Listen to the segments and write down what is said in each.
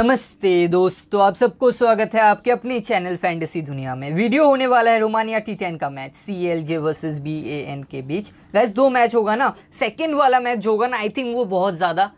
नमस्ते दोस्तों आप सबको स्वागत है आपके अपने चैनल फैंटेसी दुनिया में वीडियो होने वाला है रोमानिया टी टेन का match C L J versus B A N के बीच गैस दो मैच होगा ना सेकंड वाला मैच जो होगा ना आई थिंक वो बहुत ज़्यादा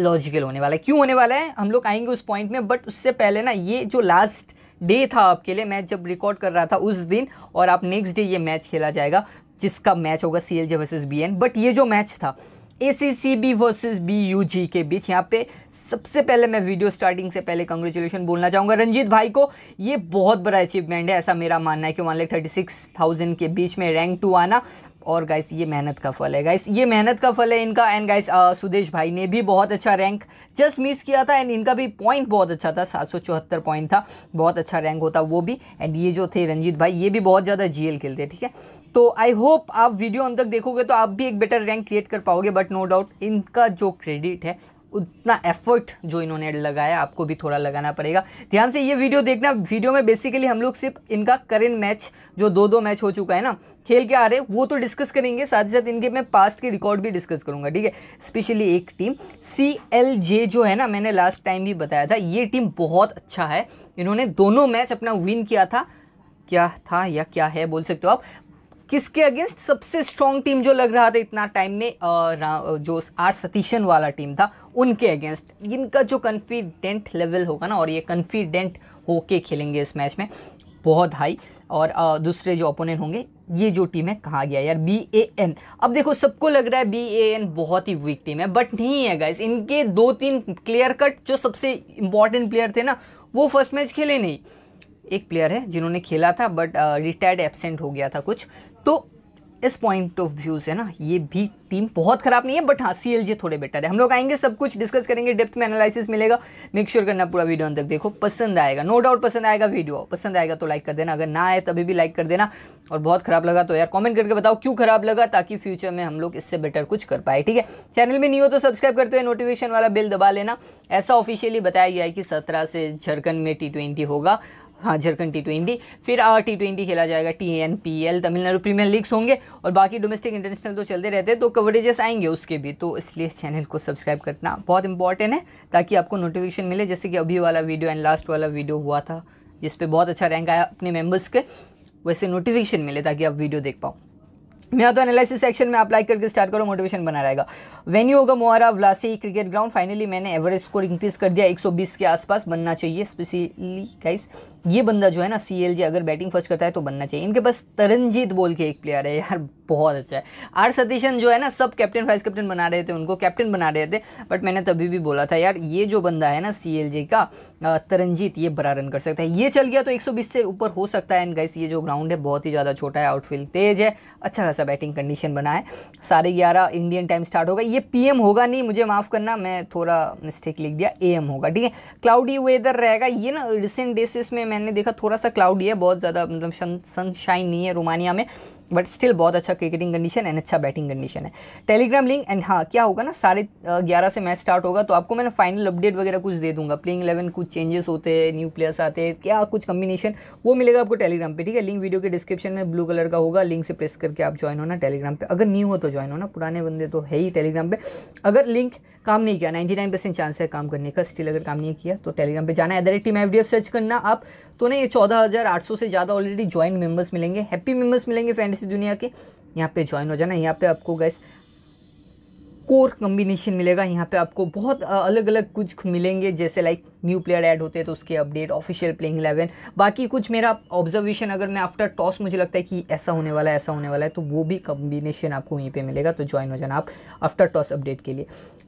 लॉजिकल होने वाला है क्यों होने वाला है हम लोग आएंगे उस पॉइंट में बट उससे पहले ना ये जो लास्ट डे था आपके लिए मैच जब रिकॉर्ड कर रहा था उस दिन और आप नेक्स्ट डे ये मैच खेला जाएगा जिसका मैच होगा C L J versus B N but ये जो मैच था A B versus B U G के बीच यहाँ पे सबसे पहले मैं वीडियो स्टार्टिंग से पहले कंग्रेचुलेशन बोलना चाहूँगा रंजीत भाई को ये बहुत बड़ा अचीवमेंट है ऐसा मेरा मानना है कि one lakh thirty six thousand के बीच में रैंक टू आना और गाइस ये मेहनत का फल है गाइस ये मेहनत का फल है इनका एंड गाइस सुदेश भाई ने भी बहुत अच्छा रैंक जस्ट मिस किया था एंड इनका भी पॉइंट बहुत अच्छा था सात पॉइंट था बहुत अच्छा रैंक होता वो भी एंड ये जो थे रंजीत भाई ये भी बहुत ज़्यादा जी खेलते ठीक है तो आई होप आप वीडियो अंत तक देखोगे तो आप भी एक बेटर रैंक क्रिएट कर पाओगे बट नो डाउट इनका जो क्रेडिट है उतना एफर्ट जो इन्होंने लगाया आपको भी थोड़ा लगाना पड़ेगा ध्यान से ये वीडियो देखना वीडियो में बेसिकली हम लोग सिर्फ इनका करेंट मैच जो दो दो मैच हो चुका है ना खेल के आ रहे वो तो डिस्कस करेंगे साथ ही साथ इनके मैं पास्ट के रिकॉर्ड भी डिस्कस करूंगा ठीक है स्पेशली एक टीम सी एल जे जो है ना मैंने लास्ट टाइम भी बताया था ये टीम बहुत अच्छा है इन्होंने दोनों मैच अपना विन किया था क्या था या क्या है बोल सकते हो आप किसके अगेंस्ट सबसे स्ट्रॉन्ग टीम जो लग रहा था इतना टाइम में जो आर सतीशन वाला टीम था उनके अगेंस्ट इनका जो कन्फिडेंट लेवल होगा ना और ये कन्फिडेंट होके खेलेंगे इस मैच में बहुत हाई और दूसरे जो ओपोनेंट होंगे ये जो टीम है कहा गया यार बी ए एन अब देखो सबको लग रहा है बी ए एन बहुत ही वीक टीम है बट नहीं है गाइस इनके दो तीन क्लियर कट जो सबसे इंपॉर्टेंट प्लेयर थे ना वो फर्स्ट मैच खेले नहीं एक प्लेयर है जिन्होंने खेला था बट रिटायर्ड एबसेंट हो गया था कुछ तो इस पॉइंट ऑफ व्यू से ना ये भी टीम बहुत ख़राब नहीं है बट हाँ सी थोड़े बेटर है हम लोग आएंगे सब कुछ डिस्कस करेंगे डेप्थ में एनालिसिस मिलेगा मेक श्योर sure करना पूरा वीडियो अंदर तक देखो पसंद आएगा नो डाउट पसंद आएगा वीडियो पसंद आएगा तो लाइक कर देना अगर ना आए तभी भी लाइक कर देना और बहुत ख़राब लगा तो यार कॉमेंट करके बताओ क्यों ख़राब लगा ताकि फ्यूचर में हम लोग इससे बेटर कुछ कर पाए ठीक है चैनल में नहीं हो तो सब्सक्राइब करते हुए नोटिफिकेशन वाला बिल दबा लेना ऐसा ऑफिशियली बताया गया है कि सत्रह से झारखंड में टी होगा हाँ झारखंड टी ट्वेंटी फिर टी ट्वेंटी खेला जाएगा T N P L Tamil Nadu premier leagues होंगे और बाकी डोमेस्टिक इंटरनेशनल तो चलते रहते हैं तो कवरेजेस आएंगे उसके भी तो इसलिए चैनल को सब्सक्राइब करना बहुत इंपॉर्टेंट है ताकि आपको नोटिफिकेशन मिले जैसे कि अभी वाला वीडियो एंड लास्ट वाला वीडियो हुआ था जिस पर बहुत अच्छा रैंक आया अपने मेम्बर्स के वैसे नोटिफिकेशन मिले ताकि आप वीडियो देख पाओ मेरा तो एनालिसिस सेक्शन में लाइक करके स्टार्ट करो मोटिवेशन बना रहेगा वेन्यू होगा Moara Vlasiei cricket ground finally मैंने एवरेज स्कोर इंक्रीज कर दिया 120 के आसपास बनना चाहिए स्पेशली गाइस ये बंदा जो है ना सी अगर बैटिंग फर्स्ट करता है तो बनना चाहिए इनके पास तरनजीत बोल के एक प्लेयर है यार बहुत अच्छा है आर सतीशन जो है ना सब कैप्टन वाइस कैप्टन बना रहे थे उनको कैप्टन बना रहे थे बट मैंने तभी भी बोला था यार ये जो बंदा है ना सी का तरनजीत ये बड़ा रन कर सकता है ये चल गया तो एक से ऊपर हो सकता है एंड गाइस ये जो ग्राउंड है बहुत ही ज़्यादा छोटा है आउटफील्ड तेज है अच्छा खासा बैटिंग कंडीशन बना है साढ़े ग्यारह इंडियन टाइम स्टार्ट होगा ये ये पीएम होगा नहीं मुझे माफ़ करना मैं थोड़ा मिस्टेक लिख दिया एएम होगा ठीक है क्लाउडी वेदर रहेगा ये ना रिसेंट डेसिस में मैंने देखा थोड़ा सा क्लाउडी है बहुत ज़्यादा मतलब सनशाइन नहीं है रोमानिया में बट स्टिल बहुत अच्छा क्रिकेटिंग कंडीशन एंड अच्छा बैटिंग कंडीशन है टेलीग्राम लिंक एंड हाँ क्या होगा ना साढ़े ग्यारह से मैच स्टार्ट होगा तो आपको मैंने फाइनल अपडेट वगैरह कुछ दे दूंगा प्लेइंग इलेवन कुछ चेंजेस होते हैं न्यू प्लेयर्स आते हैं क्या कुछ कम्बिनेशन वो मिलेगा आपको टेलीग्राम पे ठीक है लिंक वीडियो के डिस्क्रिप्शन में ब्लू कलर का होगा लिंक से प्रेस करके आप ज्वाइन होना टेलीग्राम पर अगर न्यू हो तो ज्वाइन होना पुराने बंदे तो है ही टेलीग्राम पर अगर लिंक काम नहीं किया नाइन्टी नाइन परसेंट चांस है काम करने का स्टिल अगर काम नहीं किया तो टेलीग्राम पर जाना है at the rate team F search करना आप तो नहीं ये चौदह हज़ार आठ सौ से ज़्यादा ऑलरेडी ज्वाइन मेम्बर्स मिलेंगे हैप्पी मेम्बर्स मिलेंगे फैंड से दुनिया के यहाँ पे ज्वाइन हो जाना यहाँ पे आपको गैस कोर कम्बिनेशन मिलेगा यहाँ पे आपको बहुत अलग अलग कुछ मिलेंगे जैसे लाइक न्यू प्लेयर ऐड होते हैं तो उसके अपडेट ऑफिशियल प्लेइंग इलेवन बाकी कुछ मेरा ऑब्जर्वेशन अगर मैं आफ्टर टॉस मुझे लगता है कि ऐसा होने वाला है ऐसा होने वाला है तो वो भी कम्बिनेशन आपको यहीं पे मिलेगा तो ज्वाइन हो जाना आप आफ्टर टॉस अपडेट के लिए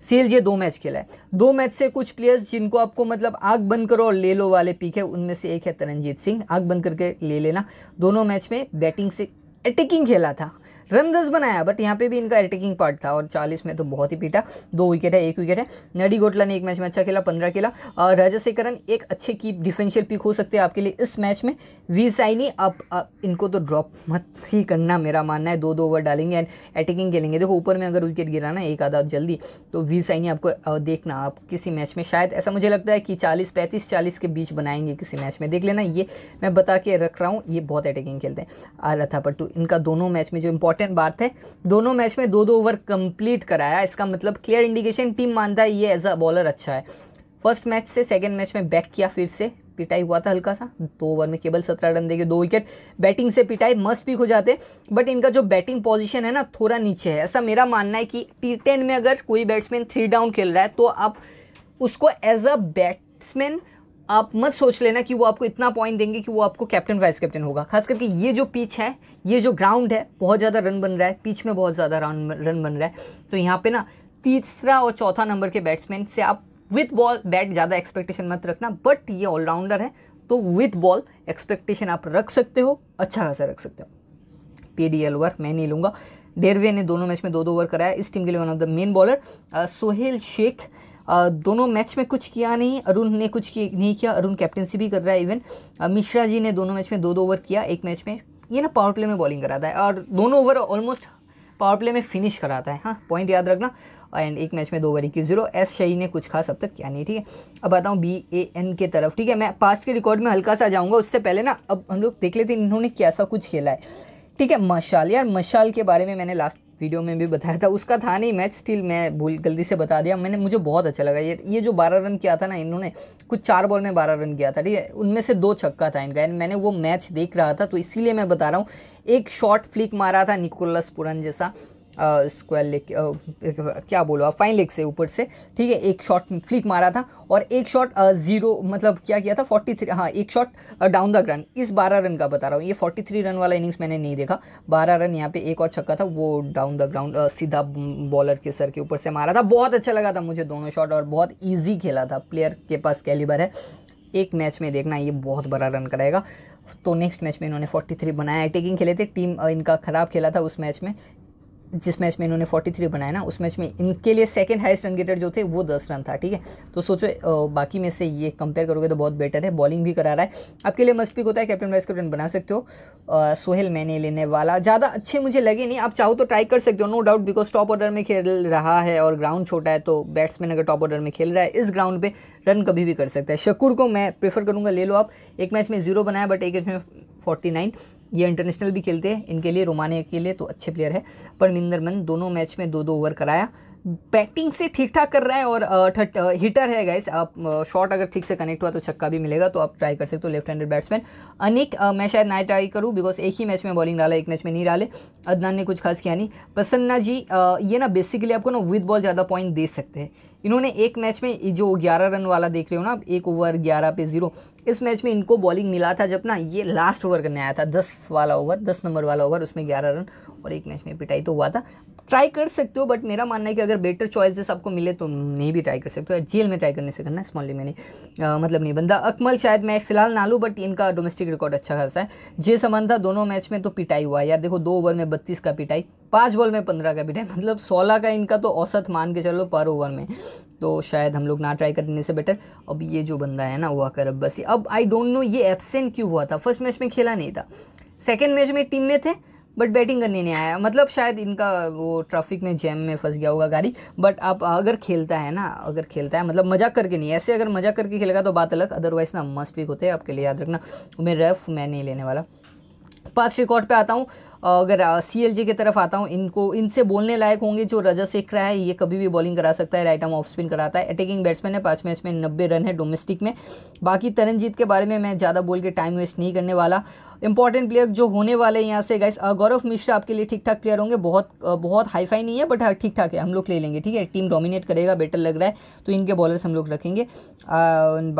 सेल ये दो मैच खेला है दो मैच से कुछ प्लेयर्स जिनको आपको मतलब आग बंद करो और ले लो वाले पीक है उनमें से एक है तरनजीत सिंह आग बंद करके ले लेना दोनों मैच में बैटिंग से टिकिंग खेला था रन दस बनाया बट यहाँ पे भी इनका अटैकिंग पार्ट था और चालीस में तो बहुत ही पीटा दो विकेट है एक विकेट है नडी गोटला ने एक मैच में अच्छा खेला पंद्रह खेला और राजशेखरन एक अच्छे की डिफेंशियल पिक हो सकते हैं आपके लिए इस मैच में वी साइनी आप इनको तो ड्रॉप मत ही करना मेरा मानना है दो दो ओवर डालेंगे एंड अटैकिंग खेलेंगे देखो ऊपर में अगर विकेट गिरा ना एक आधा जल्दी तो वी साइनी आपको देखना आप किसी मैच में शायद ऐसा मुझे लगता है कि चालीस पैंतीस चालीस के बीच बनाएंगे किसी मैच में देख लेना ये मैं बता के रख रहा हूँ ये बहुत अटैकिंग खेलते हैं था पट्टू इनका दोनों मैच में जो इंपॉर्टेंट इंपॉर्टेंट बात है दोनों मैच में दो दो ओवर कंप्लीट कराया इसका मतलब क्लियर इंडिकेशन टीम मानता है ये एज अ बॉलर अच्छा है फर्स्ट मैच से सेकेंड मैच में बैक किया फिर से पिटाई हुआ था हल्का सा दो ओवर में केवल सत्रह रन देके दो विकेट बैटिंग से पिटाई मस्ट भी हो जाते बट इनका जो बैटिंग पोजीशन है ना थोड़ा नीचे है ऐसा मेरा मानना है कि टी टेन में अगर कोई बैट्समैन थ्री डाउन खेल रहा है तो आप उसको एज अ बैट्समैन आप मत सोच लेना कि वो आपको इतना पॉइंट देंगे कि वो आपको कैप्टन वाइस कैप्टन होगा खास करके ये जो पिच है ये जो ग्राउंड है बहुत ज़्यादा रन बन रहा है पिच में बहुत ज़्यादा रन रन बन रहा है तो यहाँ पे ना तीसरा और चौथा नंबर के बैट्समैन से आप विथ बॉल बैट ज़्यादा एक्सपेक्टेशन मत रखना बट ये ऑलराउंडर है तो विथ बॉल एक्सपेक्टेशन आप रख सकते हो अच्छा खासा रख सकते हो पी डी एल ओवर मैं नहीं लूँगा डेरवे ने दोनों मैच में दो दो ओवर कराया इस टीम के लिए one of the main bowler Sohail Sheikh दोनों मैच में कुछ किया नहीं अरुण ने कुछ किया, नहीं किया अरुण कैप्टनसी भी कर रहा है इवन मिश्रा जी ने दोनों मैच में दो दो ओवर किया एक मैच में ये ना पावर प्ले में बॉलिंग कराता है और दोनों ओवर ऑलमोस्ट पावर प्ले में फिनिश कराता है हाँ पॉइंट याद रखना एंड एक मैच में दो ओवर इक्कीस जीरो एस शही ने कुछ खास अब तक किया नहीं ठीक है अब आता हूँ बी ए एन के तरफ ठीक है मैं पास्ट के रिकॉर्ड में हल्का सा जाऊँगा उससे पहले ना अब हम लोग देख लेते हैं इन्होंने कैसा कुछ खेला है ठीक है मशाल यार मशाल के बारे में मैंने लास्ट वीडियो में भी बताया था उसका था नहीं मैच स्टिल मैं भूल गलती से बता दिया मैंने मुझे बहुत अच्छा लगा ये ये जो बारह रन किया था ना इन्होंने कुछ चार बॉल में बारह रन किया था ठीक है उनमें से दो छक्का था इनका एंड मैंने वो मैच देख रहा था तो इसीलिए मैं बता रहा हूँ एक शॉर्ट फ्लिक मारा था निकोलस पुरन जैसा स्क्वायर लेग क्या बोलो आप फाइन लेग से ऊपर से ठीक है एक शॉट फ्लिक मारा था और एक शॉट जीरो मतलब क्या किया था फोर्टी थ्री हाँ एक शॉट डाउन द रन इस बारह रन का बता रहा हूँ ये फोर्टी थ्री रन वाला इनिंग्स मैंने नहीं देखा बारह रन यहाँ पे एक और छक्का था वो डाउन द ग्राउंड सीधा बॉलर के सर के ऊपर से मारा था बहुत अच्छा लगा था मुझे दोनों शॉट और बहुत ईजी खेला था प्लेयर के पास कैलिबर है एक मैच में देखना ये बहुत बड़ा रन कराएगा तो नेक्स्ट मैच में इन्होंने 43 बनाया अटैकिंग खेले थे टीम इनका ख़राब खेला था उस मैच में जिस मैच में इन्होंने 43 बनाया ना उस मैच में इनके लिए सेकंड हाइस्ट रन गेटर जो थे वो 10 रन था ठीक है तो सोचो बाकी में से ये कंपेयर करोगे तो बहुत बेटर है बॉलिंग भी करा रहा है आपके लिए मस्ट पिक होता है कैप्टन वाइस कैप्टन बना सकते हो आ, सोहेल मैंने लेने वाला ज़्यादा अच्छे मुझे लगे नहीं आप चाहो तो ट्राई कर सकते हो no doubt because top order में खेल रहा है और ग्राउंड छोटा है तो बैट्समैन अगर टॉप ऑर्डर में खेल रहा है इस ग्राउंड पर रन कभी भी कर सकता है शकूर को मैं प्रेफर करूँगा ले लो आप एक मैच में जीरो बनाया बट एक मैच में फोर्टी ये इंटरनेशनल भी खेलते हैं इनके लिए रोमानिया के लिए तो अच्छे प्लेयर है मन दोनों मैच में दो दो ओवर कराया बैटिंग से ठीक ठाक कर रहा है और हिटर है गाइस आप शॉट अगर ठीक से कनेक्ट हुआ तो छक्का भी मिलेगा तो आप ट्राई कर सकते हो लेफ्ट हैंडेड बैट्समैन अनेक मैं शायद ना ट्राई करूँ बिकॉज एक ही मैच में बॉलिंग डाला एक मैच में नहीं डाले अदनान ने कुछ खास किया नहीं प्रसन्ना जी ये ना बेसिकली आपको ना विद बॉल ज़्यादा पॉइंट दे सकते हैं इन्होंने एक मैच में जो ग्यारह रन वाला देख रहे हो ना आप एक ओवर ग्यारह पे जीरो इस मैच में इनको बॉलिंग मिला था जब ना ये लास्ट ओवर करने आया था दस वाला ओवर दस नंबर वाला ओवर उसमें ग्यारह रन और एक मैच में पिटाई तो हुआ था ट्राई कर सकते हो बट मेरा मानना है कि अगर बेटर चॉइसेस आपको मिले तो नहीं भी ट्राई कर सकते हो जेल में ट्राई करने से करना स्मॉल में नहीं आ, मतलब नहीं बंदा अकमल शायद मैं फिलहाल ना लूँ बट इनका डोमेस्टिक रिकॉर्ड अच्छा खासा है जे समान था दोनों मैच में तो पिटाई हुआ यार देखो दो ओवर में बत्तीस का पिटाई पाँच बॉल में पंद्रह का विट मतलब सोलह का इनका तो औसत मान के चलो पर ओवर में तो शायद हम लोग ना ट्राई करने से बेटर अब ये जो बंदा है ना हुआ कर बस अब आई डोंट नो ये एबसेंट क्यों हुआ था फर्स्ट मैच में खेला नहीं था सेकेंड मैच में टीम में थे बट बैटिंग करने नहीं आया मतलब शायद इनका वो ट्रैफिक में जैम में फंस गया होगा गाड़ी बट आप अगर खेलता है ना अगर खेलता है मतलब मजाक करके नहीं ऐसे अगर मजाक करके खेलेगा तो बात अलग अदरवाइज ना मस्त पिक होते हैं आपके लिए याद रखना मैं रेफ मैं नहीं लेने वाला पास रिकॉर्ड पे आता हूँ अगर सी की तरफ आता हूँ इनको इनसे बोलने लायक होंगे जो रजा सेख रहा है ये कभी भी बॉलिंग करा सकता है राइट आर्म ऑफ स्पिन कराता है अटैकिंग बैट्समैन है पाँच मैच में नब्बे रन है डोमेस्टिक में बाकी तरनजीत के बारे में मैं ज़्यादा बोल के टाइम वेस्ट नहीं करने वाला इंपॉर्टेंट प्लेयर जो होने वाले हैं यहाँ से गाइस गौरव मिश्रा आपके लिए ठीक ठाक प्लेयर होंगे बहुत बहुत हाईफाई नहीं है बट हाँ, ठीक ठाक है हम लोग ले लेंगे ठीक है टीम डोमिनेट करेगा बेटर लग रहा है तो इनके बॉलर्स हम लोग रखेंगे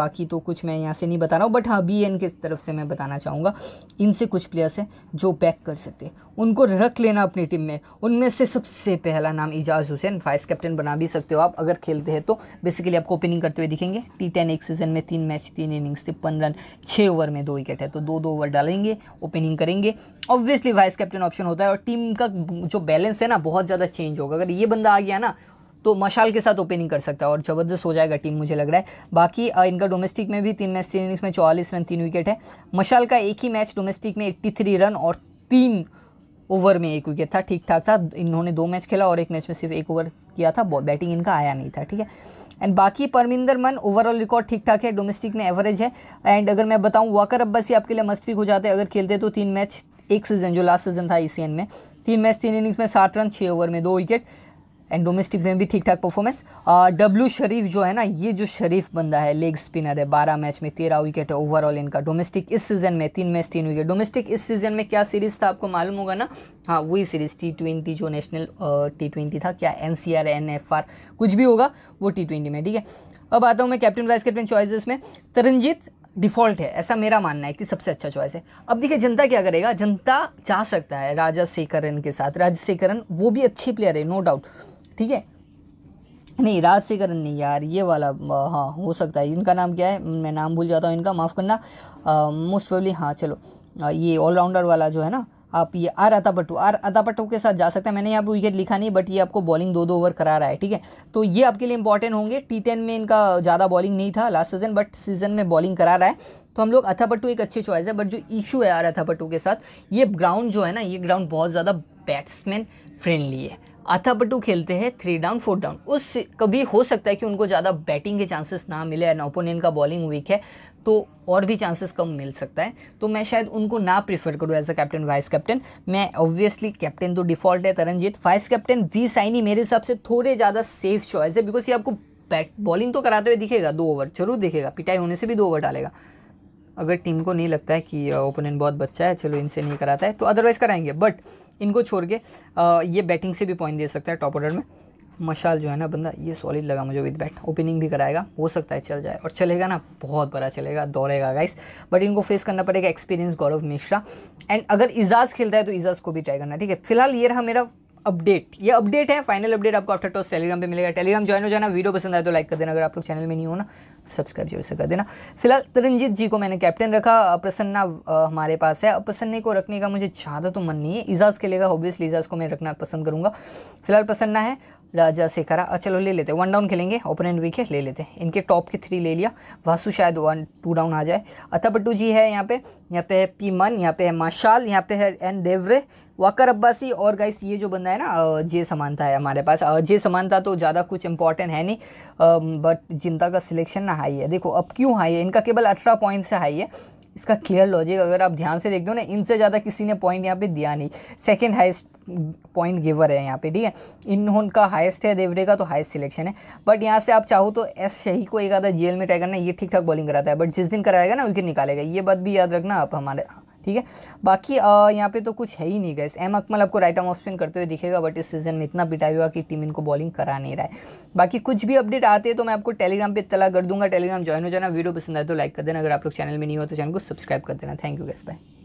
बाकी तो कुछ मैं यहाँ से नहीं बता रहा हूँ बट हाँ बी एन की तरफ से मैं बताना चाहूँगा इनसे कुछ प्लेयर्स हैं जो बैक कर सकते हैं जाएंगे उनको रख लेना अपनी टीम में उनमें से सबसे पहला नाम इजाज़ हुसैन वाइस कैप्टन बना भी सकते हो आप अगर खेलते हैं तो बेसिकली आपको ओपनिंग करते हुए दिखेंगे टी टेन एक सीज़न में तीन मैच तीन इनिंग्स थे पंद्रह रन छः ओवर में दो विकेट है तो दो दो ओवर डालेंगे ओपनिंग करेंगे ऑब्वियसली वाइस कैप्टन ऑप्शन होता है और टीम का जो बैलेंस है ना बहुत ज़्यादा चेंज होगा अगर ये बंदा आ गया ना तो मशाल के साथ ओपनिंग कर सकता है और ज़बरदस्त हो जाएगा टीम मुझे लग रहा है बाकी इनका डोमेस्टिक में भी तीन मैच तीन इनिंग्स में चौवालीस रन तीन विकेट है मशाल का एक ही मैच डोमेस्टिक में एट्टी रन और तीन ओवर में एक विकेट था ठीक ठाक था इन्होंने दो मैच खेला और एक मैच में सिर्फ एक ओवर किया था बैटिंग इनका आया नहीं था ठीक है एंड बाकी परमिंदर मन ओवरऑल रिकॉर्ड ठीक ठाक है डोमेस्टिक में एवरेज है एंड अगर मैं बताऊं वाकर ही आपके लिए मस्ट पिक हो जाते हैं अगर खेलते तो तीन मैच एक सीजन जो लास्ट सीजन था ई e में तीन मैच तीन इनिंग्स में सात रन छः ओवर में दो विकेट एंड डोमेस्टिक में भी ठीक ठाक परफॉर्मेंस डब्ल्यू शरीफ जो है ना ये जो शरीफ बंदा है लेग स्पिनर है बारह मैच में तेरह विकेट है ओवरऑल इनका डोमेस्टिक इस सीज़न में तीन मैच तीन विकेट डोमेस्टिक इस सीज़न में क्या सीरीज़ था आपको मालूम होगा ना हाँ वही सीरीज़ टी ट्वेंटी जो नेशनल टी ट्वेंटी था क्या N C R N F R कुछ भी होगा वो टी ट्वेंटी में ठीक है अब आता हूँ मैं कैप्टन वाइस कैप्टन चॉइस में तरनजीत डिफ़ॉल्ट है ऐसा मेरा मानना है कि सबसे अच्छा चॉइस है अब देखिए जनता क्या करेगा जनता चाह सकता है राजा शेखरन के साथ राजा शेखरन वो भी अच्छे प्लेयर है नो डाउट ठीक है नहीं राजशेखरन नहीं यार ये वाला हाँ हो सकता है इनका नाम क्या है मैं नाम भूल जाता हूँ इनका माफ़ करना मोस्ट प्रोबली हाँ चलो आ, ये ऑलराउंडर वाला जो है ना आप ये आर अतापट्टू आर अतापट्टू के साथ जा सकते हैं मैंने यहाँ पर विकेट लिखा नहीं बट ये आपको बॉलिंग दो दो ओवर करा रहा है ठीक है तो ये आपके लिए इंपॉर्टेंट होंगे टी टेन में इनका ज़्यादा बॉलिंग नहीं था लास्ट सीजन बट सीजन में बॉलिंग करा रहा है तो हम लोग अथापट्टू एक अच्छी चॉइस है बट जो इशू है आर अथापट्टू के साथ ये ग्राउंड जो है ना ये ग्राउंड बहुत ज़्यादा बैट्समैन फ्रेंडली है आता खेलते हैं थ्री डाउन फोर डाउन उस कभी हो सकता है कि उनको ज़्यादा बैटिंग के चांसेस ना मिले एंड ओपोनेंट का बॉलिंग वीक है तो और भी चांसेस कम मिल सकता है तो मैं शायद उनको ना प्रीफर करूँ as a captain vice captain मैं ऑब्वियसली कैप्टन तो डिफॉल्ट है Taranjeet vice captain V Saini मेरे हिसाब से थोड़े ज़्यादा सेफ चॉइस है बिकॉज ये आपको बैट बॉलिंग तो कराते हुए दिखेगा दो ओवर जरूर दिखेगा पिटाई होने से भी दो ओवर डालेगा अगर टीम को नहीं लगता है कि ओपोनेंट बहुत बच्चा है चलो इनसे नहीं कराता है तो अदरवाइज़ कराएंगे बट इनको छोड़ के ये बैटिंग से भी पॉइंट दे सकता है टॉप ऑर्डर में मशाल जो है ना बंदा ये सॉलिड लगा मुझे विद बैट ओपनिंग भी कराएगा हो सकता है चल जाए और चलेगा ना बहुत बड़ा चलेगा दौड़ेगा गाइस बट इनको फेस करना पड़ेगा एक्सपीरियंस गौरव मिश्रा एंड अगर इजाज़ खेलता है तो इजाज़ को भी ट्राई करना ठीक है फिलहाल ये रहा मेरा अपडेट ये अपडेट है फाइनल अपडेट आपको आफ्टर टॉस टेलीग्राम पे मिलेगा टेलीग्राम ज्वाइन हो जाना वीडियो पसंद आए तो लाइक कर देना अगर आप लोग चैनल में नहीं हो ना सब्सक्राइब जरूर से कर देना फिलहाल तरनजीत जी को मैंने कैप्टन रखा प्रसन्ना हमारे पास है प्रसन्ने को रखने का मुझे ज़्यादा तो मन नहीं है इजाज़ खेलेगा ऑब्वियसली इजाज़ को मैं रखना पसंद करूँगा फिलहाल प्रसन्ना है राजा से करा चलो ले लेते हैं वन डाउन खेलेंगे ओपोनेंट वीक है ले लेते हैं इनके टॉप के थ्री ले लिया वासु शायद वन टू डाउन आ जाए अथापट्टू जी है यहाँ पे यहाँ पे है पीमन यहाँ पे है माशाल यहाँ पे है एन देवरे वक़र अब्बासी और गाइस ये जो बंदा है ना जे समानता है हमारे पास जे समानता तो ज़्यादा कुछ इंपॉर्टेंट है नहीं बट जिनता का सिलेक्शन ना हाई है देखो अब क्यों हाई है इनका केवल अठारह पॉइंट से हाई है इसका क्लियर लॉजिक अगर आप ध्यान से देख दो ना इनसे ज़्यादा किसी ने पॉइंट यहाँ पे दिया नहीं सेकंड हाईएस्ट पॉइंट गिवर है यहाँ पे ठीक है इन उनका हाईएस्ट है देवरे का तो हाईएस्ट सिलेक्शन है बट यहाँ से आप चाहो तो एस शही को एक आधा जेल में ट्राई करना ये ठीक ठाक बॉलिंग कराता है बट जिस दिन कराएगा ना विकेट निकालेगा ये बात भी याद रखना आप हमारे ठीक है बाकी यहाँ पे तो कुछ है ही नहीं गैस एम अकमल आपको राइट आर्म ऑफ स्पिन करते हुए दिखेगा बट इस सीज़न में इतना बिटाई हुआ कि टीम इनको बॉलिंग करा नहीं रहा है बाकी कुछ भी अपडेट आते हैं तो मैं आपको टेलीग्राम पे इतला कर दूंगा टेलीग्राम ज्वाइन हो जाना वीडियो पसंद आए तो लाइक कर देना अगर आप लोग चैनल में नहीं हो तो चैनल को सब्सक्राइब कर देना थैंक यू गैस बाय